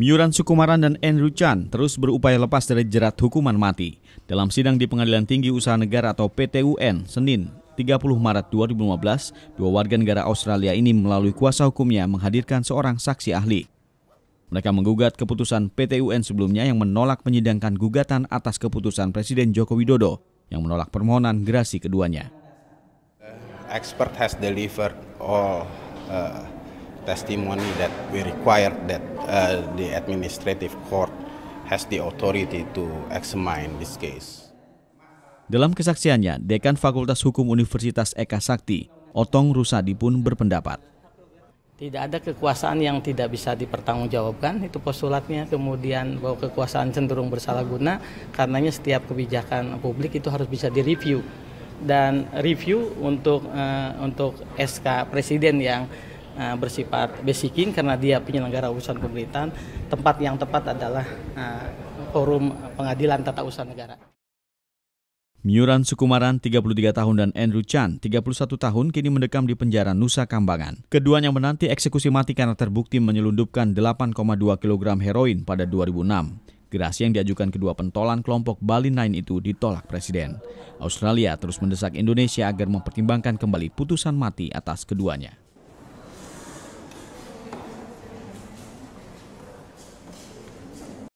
Miuran Sukumaran dan Andrew Chan terus berupaya lepas dari jerat hukuman mati. Dalam sidang di Pengadilan Tinggi Usaha Negara atau PTUN, Senin, 30 Maret 2015, dua warga negara Australia ini melalui kuasa hukumnya menghadirkan seorang saksi ahli. Mereka menggugat keputusan PTUN sebelumnya yang menolak menyidangkan gugatan atas keputusan Presiden Joko Widodo yang menolak permohonan gerasi keduanya. expert has delivered all uh, testimony that we require that uh, the administrative court has the authority to examine this case. Dalam kesaksiannya, Dekan Fakultas Hukum Universitas Eka Sakti, Otong Rusadi pun berpendapat. Tidak ada kekuasaan yang tidak bisa dipertanggungjawabkan, itu postulatnya. Kemudian bahwa kekuasaan cenderung bersalah guna, karenanya setiap kebijakan publik itu harus bisa direview. Dan review untuk uh, untuk SK Presiden yang uh, bersifat basicing karena dia penyelenggara urusan pemerintahan. Tempat yang tepat adalah uh, forum pengadilan tata usaha negara. Miuran Sukumaran 33 tahun dan Andrew Chan 31 tahun kini mendekam di penjara Nusa Kambangan. Keduanya menanti eksekusi mati karena terbukti menyelundupkan 8,2 kg heroin pada 2006. Gerasi yang diajukan kedua pentolan kelompok Bali Nine itu ditolak Presiden. Australia terus mendesak Indonesia agar mempertimbangkan kembali putusan mati atas keduanya.